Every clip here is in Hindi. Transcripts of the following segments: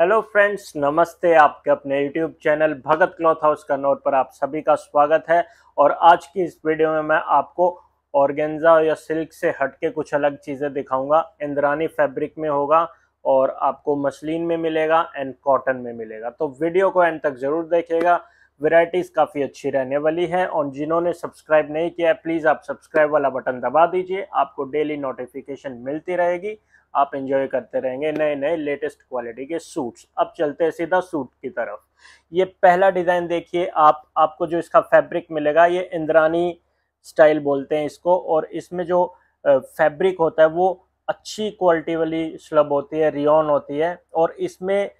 हेलो फ्रेंड्स नमस्ते आपके अपने YouTube channel Bhagat cloth house का नोट पर आप सभी का स्वागत है और आज की इस वीडियो में मैं आपको ऑर्गेन्जा या सिल्क से हटके कुछ अलग चीज़ें दिखाऊंगा इंद्रानी फैब्रिक में होगा और आपको मसलिन में मिलेगा एंड कॉटन में मिलेगा तो वीडियो को एंड तक ज़रूर देखिएगा वेराइटीज़ काफ़ी अच्छी रहने वाली है और जिन्होंने सब्सक्राइब नहीं किया प्लीज़ आप सब्सक्राइब वाला बटन दबा दीजिए आपको डेली नोटिफिकेशन मिलती रहेगी आप एंजॉय करते रहेंगे नए नए लेटेस्ट क्वालिटी के सूट्स अब चलते हैं सीधा सूट की तरफ ये पहला डिज़ाइन देखिए आप आपको जो इसका फैब्रिक मिलेगा ये इंद्रानी स्टाइल बोलते हैं इसको और इसमें जो फैब्रिक होता है वो अच्छी क्वालिटी वाली स्लब होती है रियोन होती है और इसमें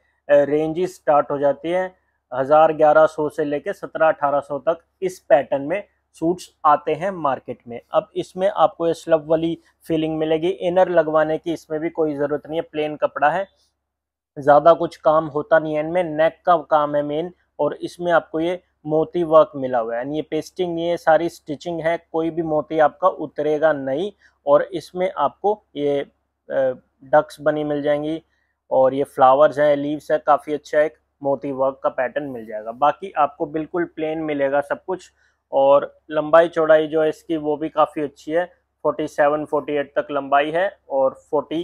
रेंजेस स्टार्ट हो जाती है हज़ार ग्यारह सौ से लेके सत्रह अठारह सौ तक इस पैटर्न में सूट्स आते हैं मार्केट में अब इसमें आपको ये स्लब वाली फीलिंग मिलेगी इनर लगवाने की इसमें भी कोई ज़रूरत नहीं है प्लेन कपड़ा है ज़्यादा कुछ काम होता नहीं है इनमें नेक का काम है मेन और इसमें आपको ये मोती वर्क मिला हुआ है ये पेस्टिंग ये सारी स्टिचिंग है कोई भी मोती आपका उतरेगा नहीं और इसमें आपको ये डक्स बनी मिल जाएंगी और ये फ्लावर्स हैं लीव्स है काफ़ी अच्छा है मोती वर्क का पैटर्न मिल जाएगा बाकी आपको बिल्कुल प्लेन मिलेगा सब कुछ और लंबाई चौड़ाई जो है इसकी वो भी काफ़ी अच्छी है 47, 48 तक लंबाई है और 42,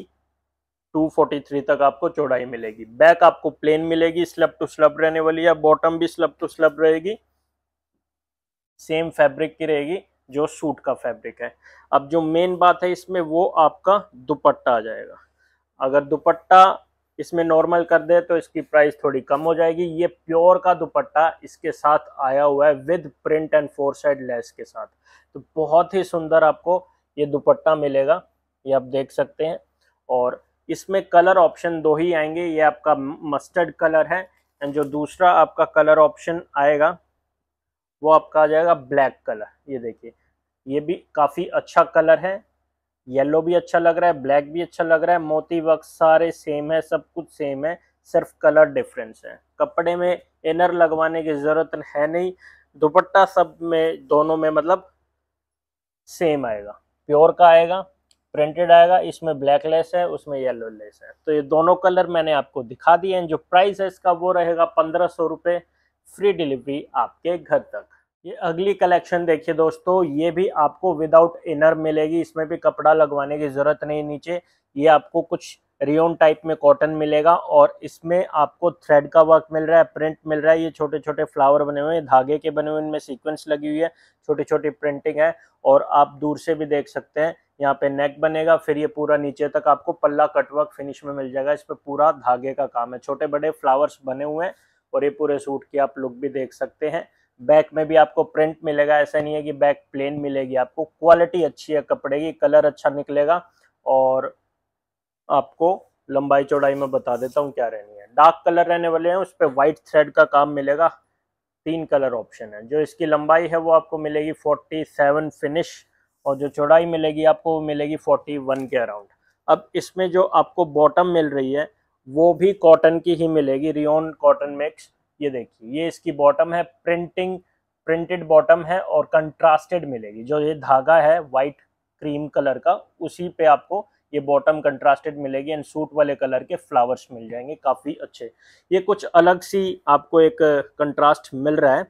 43 तक आपको चौड़ाई मिलेगी बैक आपको प्लेन मिलेगी स्लब टू स्लब रहने वाली है बॉटम भी स्लब टू स्लब रहेगी सेम फैब्रिक की रहेगी जो सूट का फैब्रिक है अब जो मेन बात है इसमें वो आपका दुपट्टा आ जाएगा अगर दुपट्टा इसमें नॉर्मल कर दे तो इसकी प्राइस थोड़ी कम हो जाएगी ये प्योर का दुपट्टा इसके साथ आया हुआ है with print and four side lace के साथ तो बहुत ही सुंदर आपको ये दुपट्टा मिलेगा ये आप देख सकते हैं और इसमें कलर ऑप्शन दो ही आएंगे ये आपका मस्टर्ड कलर है एंड जो दूसरा आपका कलर ऑप्शन आएगा वो आपका आ जाएगा ब्लैक कलर ये देखिए ये भी काफ़ी अच्छा कलर है येलो भी अच्छा लग रहा है ब्लैक भी अच्छा लग रहा है मोती वर्क सारे सेम है सब कुछ सेम है सिर्फ कलर डिफरेंस है कपड़े में इनर लगवाने की ज़रूरत है नहीं दुपट्टा सब में दोनों में मतलब सेम आएगा प्योर का आएगा प्रिंटेड आएगा इसमें ब्लैक लेस है उसमें येलो लेस है तो ये दोनों कलर मैंने आपको दिखा दिए हैं जो प्राइस है इसका वो रहेगा पंद्रह सौ रुपये फ्री डिलीवरी आपके घर तक ये अगली कलेक्शन देखिए दोस्तों ये भी आपको विदाउट इनर मिलेगी इसमें भी कपड़ा लगवाने की ज़रूरत नहीं नीचे ये आपको कुछ रियोन टाइप में कॉटन मिलेगा और इसमें आपको थ्रेड का वर्क मिल रहा है प्रिंट मिल रहा है ये छोटे छोटे फ्लावर बने हुए हैं धागे के बने हुए इनमें सीक्वेंस लगी हुई है छोटी छोटी प्रिंटिंग है और आप दूर से भी देख सकते हैं यहाँ पे नेक बनेगा फिर ये पूरा नीचे तक आपको पल्ला कटवर्क फिनिश में मिल जाएगा इस पर पूरा धागे का काम है छोटे बड़े फ्लावर्स बने हुए हैं और ये पूरे सूट की आप लुक भी देख सकते हैं बैक में भी आपको प्रिंट मिलेगा ऐसा नहीं है कि बैक प्लेन मिलेगी आपको क्वालिटी अच्छी है कपड़े की कलर अच्छा निकलेगा और आपको लंबाई चौड़ाई में बता देता हूँ क्या रहनी है डार्क कलर रहने वाले हैं उस पर वाइट थ्रेड का काम मिलेगा तीन कलर ऑप्शन है जो इसकी लंबाई है वो आपको मिलेगी फोर्टी सेवन फिनिश और जो चौड़ाई मिलेगी आपको वो मिलेगी फोर्टी वन के अराउंड अब इसमें जो आपको बॉटम मिल रही है वो भी कॉटन की ही मिलेगी रियोन कॉटन मिक्स ये देखिए ये इसकी बॉटम है प्रिंटिंग प्रिंटेड बॉटम है और कंट्रास्टेड मिलेगी जो ये धागा है वाइट क्रीम कलर का उसी पे आपको ये बॉटम कंट्रास्टेड मिलेगी एंड सूट वाले कलर के फ्लावर्स मिल जाएंगे काफ़ी अच्छे ये कुछ अलग सी आपको एक कंट्रास्ट मिल रहा है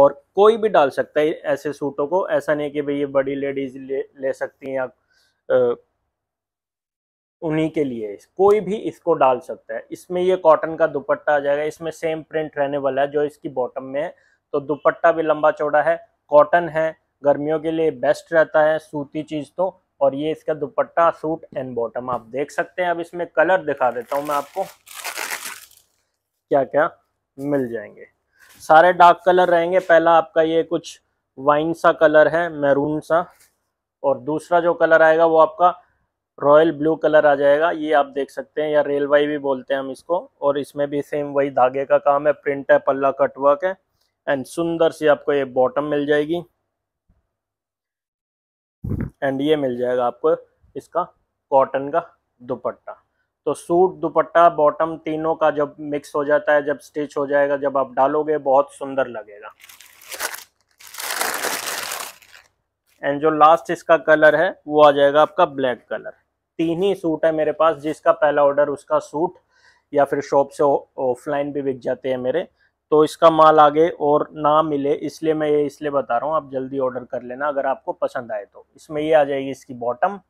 और कोई भी डाल सकता है ऐसे सूटों को ऐसा नहीं कि भाई ये बड़ी लेडीज ले, ले सकती हैं या उन्हीं के लिए कोई भी इसको डाल सकता है इसमें ये कॉटन का दुपट्टा आ जाएगा इसमें सेम प्रिंट रहने वाला है जो इसकी बॉटम में है तो दुपट्टा भी लंबा चौड़ा है कॉटन है गर्मियों के लिए बेस्ट रहता है सूती चीज़ तो और ये इसका दुपट्टा सूट एंड बॉटम आप देख सकते हैं अब इसमें कलर दिखा देता हूँ मैं आपको क्या क्या मिल जाएंगे सारे डार्क कलर रहेंगे पहला आपका ये कुछ वाइन सा कलर है मैरून सा और दूसरा जो कलर आएगा वो आपका रॉयल ब्लू कलर आ जाएगा ये आप देख सकते हैं या रेलवाई भी बोलते हैं हम इसको और इसमें भी सेम वही धागे का काम है प्रिंट है पल्ला कटवर्क है एंड सुंदर सी आपको ये बॉटम मिल जाएगी एंड ये मिल जाएगा आपको इसका कॉटन का दुपट्टा तो सूट दुपट्टा बॉटम तीनों का जब मिक्स हो जाता है जब स्टिच हो जाएगा जब आप डालोगे बहुत सुंदर लगेगा एंड जो लास्ट इसका कलर है वो आ जाएगा आपका ब्लैक कलर तीन ही सूट है मेरे पास जिसका पहला ऑर्डर उसका सूट या फिर शॉप से ऑफलाइन भी बिक जाते हैं मेरे तो इसका माल आगे और ना मिले इसलिए मैं ये इसलिए बता रहा हूँ आप जल्दी ऑर्डर कर लेना अगर आपको पसंद आए तो इसमें ये आ जाएगी इसकी बॉटम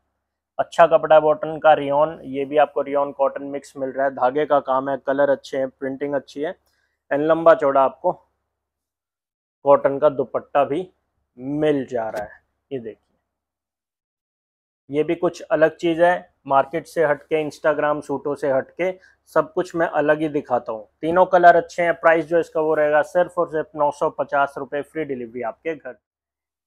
अच्छा कपड़ा बॉटन का रियोन ये भी आपको रियोन कॉटन मिक्स मिल रहा है धागे का काम है कलर अच्छे हैं प्रिंटिंग अच्छी है एंड लंबा चौड़ा आपको कॉटन का दुपट्टा भी मिल जा रहा है ये देखिए ये भी कुछ अलग चीज़ है मार्केट से हटके इंस्टाग्राम सूटों से हटके सब कुछ मैं अलग ही दिखाता हूँ तीनों कलर अच्छे हैं प्राइस जो इसका वो रहेगा सिर्फ और सिर्फ नौ सौ पचास रुपये फ्री डिलीवरी आपके घर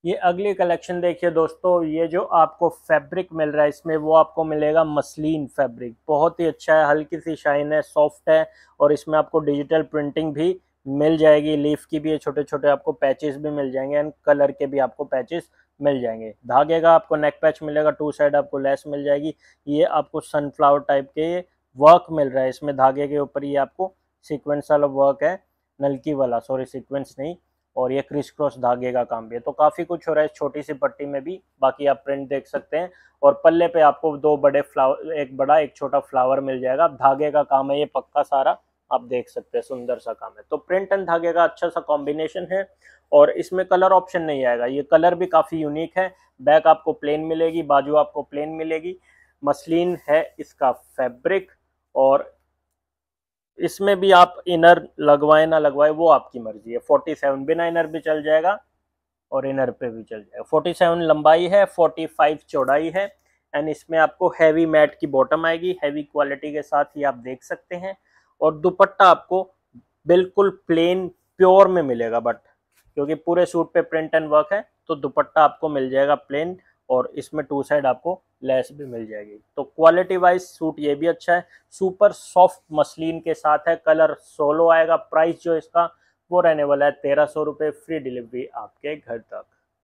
ये अगली कलेक्शन देखिए दोस्तों ये जो आपको फैब्रिक मिल रहा है इसमें वो आपको मिलेगा मसलिन फैब्रिक बहुत ही अच्छा है हल्की सी शाइन है सॉफ्ट है और इसमें आपको डिजिटल प्रिंटिंग भी मिल जाएगी लीफ की भी ये छोटे छोटे आपको पैचेस भी मिल जाएंगे एंड कलर के भी आपको पैचेस मिल जाएंगे धागे का आपको नेक पैच मिलेगा टू साइड आपको लेस मिल जाएगी ये आपको सनफ्लावर टाइप के वर्क मिल रहा है इसमें धागे के ऊपर ये आपको सिक्वेंस वाला वर्क है नलकी वाला सॉरी सिक्वेंस नहीं और ये क्रिस क्रॉस धागे का काम भी है तो काफ़ी कुछ हो रहा है इस छोटी सी पट्टी में भी बाकी आप प्रिंट देख सकते हैं और पल्ले पे आपको दो बड़े फ्लावर एक बड़ा एक छोटा फ्लावर मिल जाएगा धागे का काम है ये पक्का सारा आप देख सकते हैं सुंदर सा काम है तो प्रिंट एंड धागे का अच्छा सा कॉम्बिनेशन है और इसमें कलर ऑप्शन नहीं आएगा ये कलर भी काफ़ी यूनिक है बैक आपको प्लेन मिलेगी बाजू आपको प्लेन मिलेगी मसलिन है इसका फैब्रिक और इसमें भी आप इनर लगवाए ना लगवाए वो आपकी मर्जी है फोर्टी सेवन बिना इनर भी चल जाएगा और इनर पे भी चल जाएगा फोर्टी सेवन लंबाई है फोर्टी फाइव चौड़ाई है एंड इसमें आपको हैवी मैट की बॉटम आएगी हैवी क्वालिटी के साथ ही आप देख सकते हैं और दुपट्टा आपको बिल्कुल प्लेन प्योर में मिलेगा बट क्योंकि पूरे सूट पे प्रिंट एंड वर्क है तो दुपट्टा आपको मिल जाएगा प्लेन और इसमें टू साइड आपको लेस भी मिल जाएगी तो क्वालिटी वाइज सूट ये भी अच्छा है सुपर सॉफ्ट मसलिन के साथ है कलर सोलो आएगा प्राइस जो इसका वो रहने वाला है तेरह सौ रुपये फ्री डिलीवरी आपके घर तक